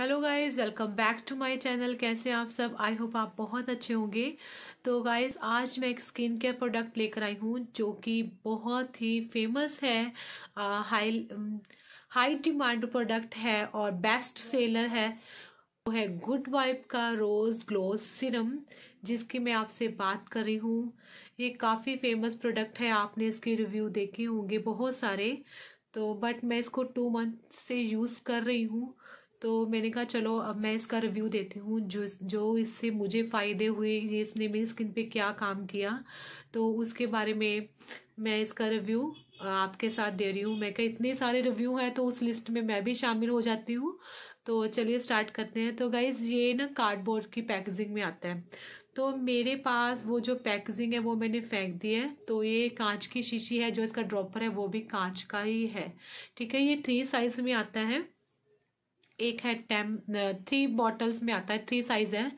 Hello guys welcome back to my channel कैसे आप सब आई होप आप बहुत अच्छे होंगे तो गाइस आज मैं एक स्किन केयर प्रोडक्ट लेकर आई हूँ जो कि बहुत ही फेमस है आ, हाई हाई डिमांड प्रोडक्ट है और बेस्ट सेलर है वो है गुड वाइप का रोज़ ग्लो सिरम जिसकी मैं आपसे बात कर रही हूँ ये काफ़ी फेमस प्रोडक्ट है आपने इसके रिव्यू देखे होंगे बहुत सारे तो बट मैं इसको टू मंथ से यूज़ कर रही हूँ तो मैंने कहा चलो अब मैं इसका रिव्यू देती हूँ जो जो इससे मुझे फ़ायदे हुए इसने मेरी स्किन पे क्या काम किया तो उसके बारे में मैं इसका रिव्यू आपके साथ दे रही हूँ मैं कहा इतने सारे रिव्यू हैं तो उस लिस्ट में मैं भी शामिल हो जाती हूँ तो चलिए स्टार्ट करते हैं तो गाइज़ ये ना कार्डबोर्ड की पैकेजिंग में आता है तो मेरे पास वो जो पैकेजिंग है वो मैंने फेंक दी है तो ये कांच की शीशी है जो इसका ड्रॉपर है वो भी कांच का ही है ठीक है ये थ्री साइज़ में आता है एक है टेम थ्री बॉटल्स में आता है थ्री साइज है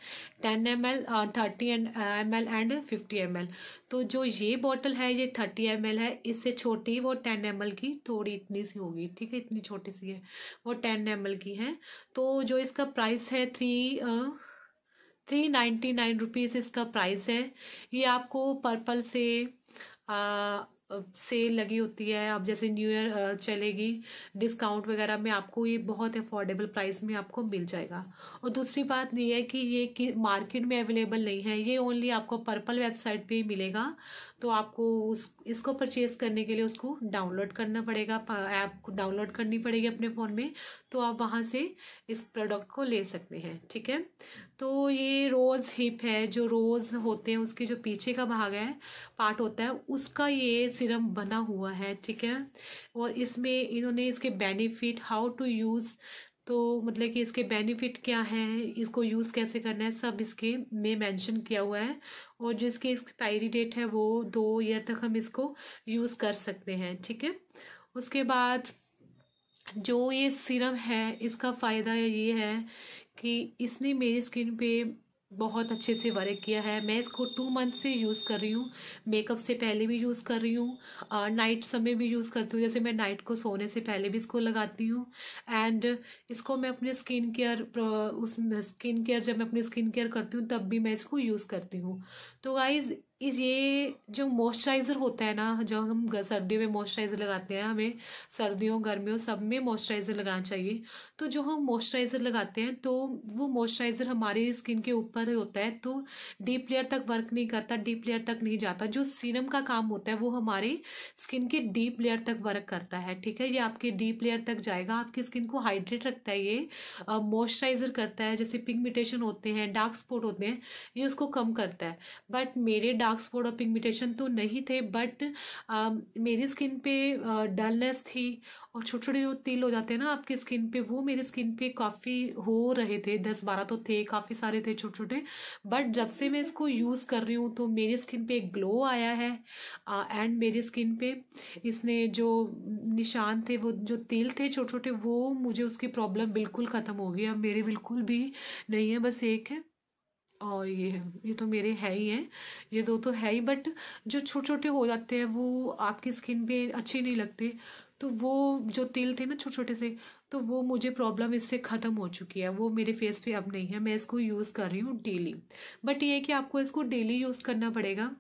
ten M L thirty and M L and fifty M L तो जो ये बॉटल है ये थर्टी एम एल है इससे छोटी वो टेन एम एल की थोड़ी इतनी सी होगी ठीक है इतनी छोटी सी है वो टेन एम एल की है तो जो इसका प्राइस है three three ninety nine rupees इसका प्राइस है ये आपको पर्पल से आ, uh, सेल लगी होती है अब जैसे न्यू ईयर चलेगी डिस्काउंट वगैरह में आपको ये बहुत अफोर्डेबल प्राइस में आपको मिल जाएगा और दूसरी बात ये है कि ये कि मार्केट में अवेलेबल नहीं है ये ओनली आपको पर्पल वेबसाइट पे ही मिलेगा तो आपको उस इसको परचेज करने के लिए उसको डाउनलोड करना पड़ेगा ऐप को डाउनलोड करनी पड़ेगी अपने फ़ोन में तो आप वहाँ से इस प्रोडक्ट को ले सकते हैं ठीक है तो ये रोज़ हिप है जो रोज़ होते हैं उसके जो पीछे का भाग है पार्ट होता है उसका ये सिरम बना हुआ है ठीक है और इसमें इन्होंने इसके बेनिफिट हाउ टू यूज़ तो मतलब कि इसके बेनिफिट क्या हैं इसको यूज़ कैसे करना है सब इसके में मेंशन किया हुआ है और जो इसकी एक्सपायरी डेट है वो दो ईयर तक हम इसको यूज़ कर सकते हैं ठीक है उसके बाद जो ये सीरम है इसका फ़ायदा ये है कि इसने मेरी स्किन पे बहुत अच्छे से वर्क किया है मैं इसको टू मंथ से यूज़ कर रही हूँ मेकअप से पहले भी यूज़ कर रही हूँ नाइट समय भी यूज़ करती हूँ जैसे मैं नाइट को सोने से पहले भी इसको लगाती हूँ एंड इसको मैं अपने स्किन केयर उस स्किन केयर जब मैं अपने स्किन केयर करती हूँ तब भी मैं इसको यूज़ करती हूँ तो गाइज़ इस ये जो मॉइस्चराइज़र होता है ना जो हम सर्दियों में मॉइस्चराइज़र लगाते हैं हमें सर्दियों गर्मियों सब में मॉइस्चराइज़र लगाना चाहिए तो जो हम मॉइस्चराइज़र लगाते हैं तो वो मॉइस्चराइज़र हमारी स्किन के ऊपर होता है तो डीप लेयर तक वर्क नहीं करता डीप लेयर तक नहीं जाता जो सीरम का काम होता है वो हमारे स्किन के डीप लेयर तक वर्क करता है ठीक है ये आपके डीप लेयर तक जाएगा आपकी स्किन को हाइड्रेट रखता है ये मॉइस्चराइज़र करता है जैसे पिगमिटेशन होते हैं डार्क स्पॉट होते हैं ये उसको कम करता है बट मेरे डार्क डार्क स्पॉट और पिगमिटेशन तो नहीं थे बट um, मेरी स्किन पे डलनेस uh, थी और छोटे छोटे जो तिल हो जाते हैं ना आपकी स्किन पे वो मेरी स्किन पे काफ़ी हो रहे थे दस बारह तो थे काफ़ी सारे थे छोटे छोटे बट जब से मैं इसको यूज़ कर रही हूँ तो मेरी स्किन पे एक ग्लो आया है एंड uh, मेरी स्किन पे इसने जो निशान थे वो जो तिल थे छोटे छोटे वो मुझे उसकी प्रॉब्लम बिल्कुल ख़त्म हो गई अब मेरे बिल्कुल भी नहीं है बस एक है और ये ये तो मेरे है ही हैं ये दो तो है ही बट जो छोटे छोटे हो जाते हैं वो आपकी स्किन पे अच्छे नहीं लगते तो वो जो तिल थे ना छोटे छोटे से तो वो मुझे प्रॉब्लम इससे ख़त्म हो चुकी है वो मेरे फेस पे अब नहीं है मैं इसको यूज़ कर रही हूँ डेली बट ये कि आपको इसको डेली यूज़ करना पड़ेगा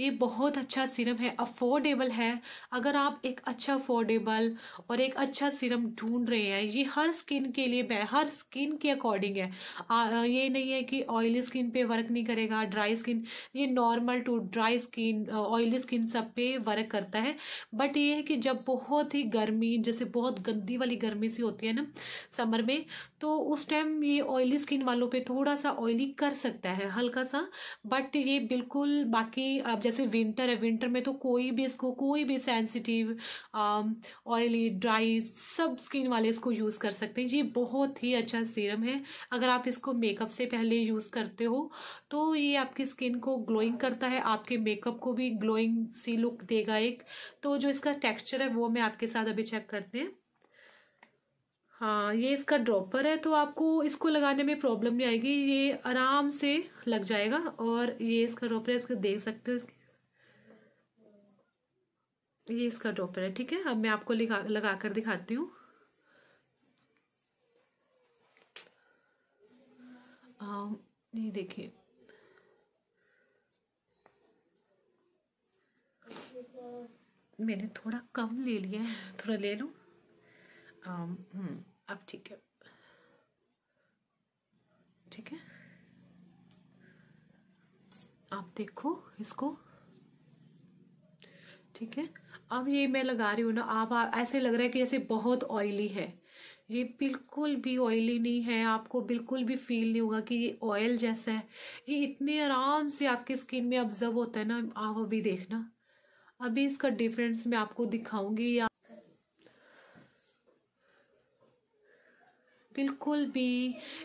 ये बहुत अच्छा सीरम है अफोर्डेबल है अगर आप एक अच्छा अफोर्डेबल और एक अच्छा सीरम ढूंढ रहे हैं ये हर स्किन के लिए हर स्किन के अकॉर्डिंग है आ, ये नहीं है कि ऑयली स्किन पे वर्क नहीं करेगा ड्राई स्किन ये normal to dry skin oily skin सब पे वर्क करता है बट ये है कि जब बहुत ही गर्मी जैसे बहुत गंदी वाली गर्मी सी होती है ना समर में तो उस टाइम ये ऑयली स्किन वालों पर थोड़ा सा ऑयली कर सकता है हल्का सा बट ये बिल्कुल बाकी अब जैसे विंटर है विंटर में तो कोई भी इसको कोई भी सेंसिटिव ऑयली ड्राई सब स्किन वाले इसको यूज़ कर सकते हैं ये बहुत ही अच्छा सीरम है अगर आप इसको मेकअप से पहले यूज़ करते हो तो ये आपकी स्किन को ग्लोइंग करता है आपके मेकअप को भी ग्लोइंग सी लुक देगा एक तो जो इसका टेक्स्चर है वो मैं आपके साथ अभी चेक करते हैं हाँ ये इसका ड्रॉपर है तो आपको इसको लगाने में प्रॉब्लम नहीं आएगी ये आराम से लग जाएगा और ये इसका ड्रॉपर है इसको देख सकते हो ये इसका ड्रॉपर है ठीक है अब मैं आपको लगा कर दिखाती हूँ ये देखिए मैंने थोड़ा कम ले लिया है थोड़ा ले लूँ um, hmm. अब ठीक है ठीक है आप देखो इसको ठीक है अब ये मैं लगा रही हूँ ना आप, ऐसे लग रहा है कि जैसे बहुत ऑयली है ये बिल्कुल भी ऑयली नहीं है आपको बिल्कुल भी फील नहीं होगा कि ये ऑयल जैसा है ये इतने आराम से आपकी स्किन में ऑब्जर्व होता है ना आप अभी देखना अभी इसका डिफरेंस मैं आपको दिखाऊंगी या बिल्कुल भी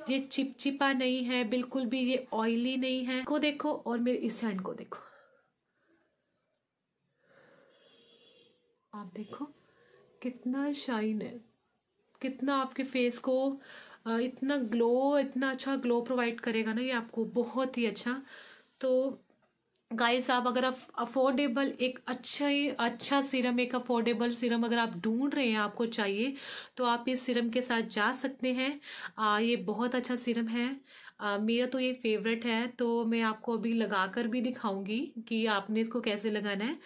ये चिपचिपा नहीं है बिल्कुल भी ये ऑयली नहीं है को देखो और मेरे इस हैंड को देखो आप देखो कितना शाइन है कितना आपके फेस को इतना ग्लो इतना अच्छा ग्लो प्रोवाइड करेगा ना ये आपको बहुत ही अच्छा तो गाइस आप अगर अफोर्डेबल एक अच्छा ही अच्छा सीरम एक अफोर्डेबल सीरम अगर आप ढूंढ रहे हैं आपको चाहिए तो आप इस सीरम के साथ जा सकते हैं आ, ये बहुत अच्छा सीरम है आ, मेरा तो ये फेवरेट है तो मैं आपको अभी लगा कर भी दिखाऊंगी कि आपने इसको कैसे लगाना है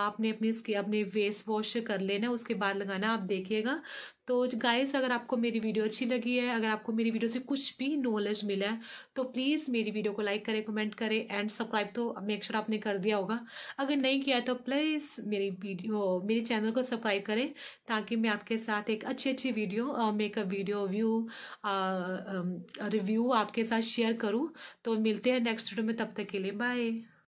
आपने अपनी इसके अपने फेस वॉश कर लेना है उसके बाद लगाना आप देखिएगा तो गाइस अगर आपको मेरी वीडियो अच्छी लगी है अगर आपको मेरी वीडियो से कुछ भी नॉलेज मिला है तो प्लीज़ मेरी वीडियो को लाइक करें कमेंट करें एंड सब्सक्राइब तो मेक श्योर आपने कर दिया होगा अगर नहीं किया है तो प्लीज़ मेरी वीडियो मेरे चैनल को सब्सक्राइब करें ताकि मैं आपके साथ एक अच्छी अच्छी video makeup video view review आपके साथ साथ शेयर करूँ तो मिलते हैं नेक्स्ट वीडियो में तब तक के लिए बाय